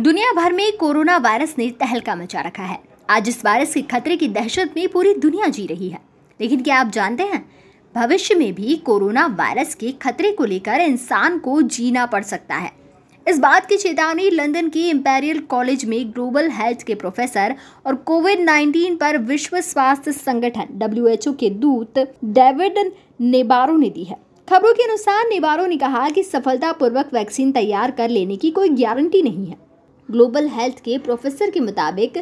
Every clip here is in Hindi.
दुनिया भर में कोरोना वायरस ने तहलका मचा रखा है आज इस वायरस के खतरे की दहशत में पूरी दुनिया जी रही है लेकिन क्या आप जानते हैं भविष्य में भी कोरोना वायरस के खतरे को लेकर इंसान को जीना पड़ सकता है इस बात की चेतावनी लंदन के इम्पेरियल कॉलेज में ग्लोबल हेल्थ के प्रोफेसर और कोविड 19 पर विश्व स्वास्थ्य संगठन डब्ल्यू के दूत डेविड नेबारो ने दी है खबरों के अनुसार नेबारो ने कहा कि सफलतापूर्वक वैक्सीन तैयार कर लेने की कोई गारंटी नहीं है ग्लोबल हेल्थ के प्रोफेसर के मुताबिक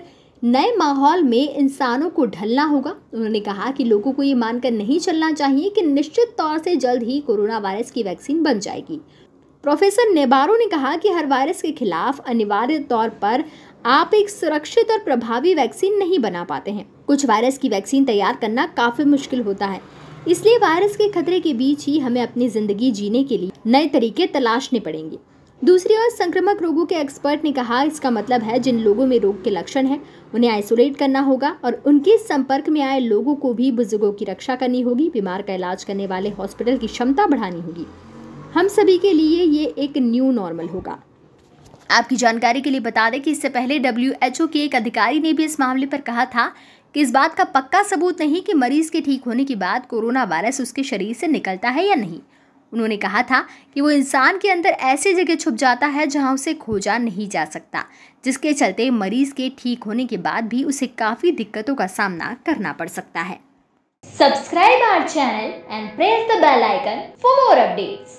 नए माहौल में इंसानों को ढलना होगा उन्होंने कहा कि लोगों को ये मानकर नहीं चलना चाहिए कि निश्चित तौर से जल्द ही कोरोना वायरस की वैक्सीन बन जाएगी प्रोफेसर नेबारो ने कहा कि हर वायरस के खिलाफ अनिवार्य तौर पर आप एक सुरक्षित और प्रभावी वैक्सीन नहीं बना पाते हैं कुछ वायरस की वैक्सीन तैयार करना काफ़ी मुश्किल होता है इसलिए वायरस के खतरे के बीच ही हमें अपनी ज़िंदगी जीने के लिए नए तरीके तलाशने पड़ेंगे दूसरी ओर संक्रमक रोगों के एक्सपर्ट ने कहा इसका मतलब है जिन लोगों में रोग के लक्षण हैं उन्हें आइसोलेट करना होगा और उनके संपर्क में आए लोगों को भी बुजुर्गों की रक्षा करनी होगी बीमार का इलाज करने वाले हॉस्पिटल की क्षमता बढ़ानी होगी हम सभी के लिए ये एक न्यू नॉर्मल होगा आपकी जानकारी के लिए बता दें कि इससे पहले डब्ल्यू के एक अधिकारी ने भी इस मामले पर कहा था कि इस बात का पक्का सबूत नहीं कि मरीज के ठीक होने के बाद कोरोना वायरस उसके शरीर से निकलता है या नहीं उन्होंने कहा था कि वो इंसान के अंदर ऐसी जगह छुप जाता है जहां उसे खोजा नहीं जा सकता जिसके चलते मरीज के ठीक होने के बाद भी उसे काफ़ी दिक्कतों का सामना करना पड़ सकता है subscribe our channel and press the bell icon for more updates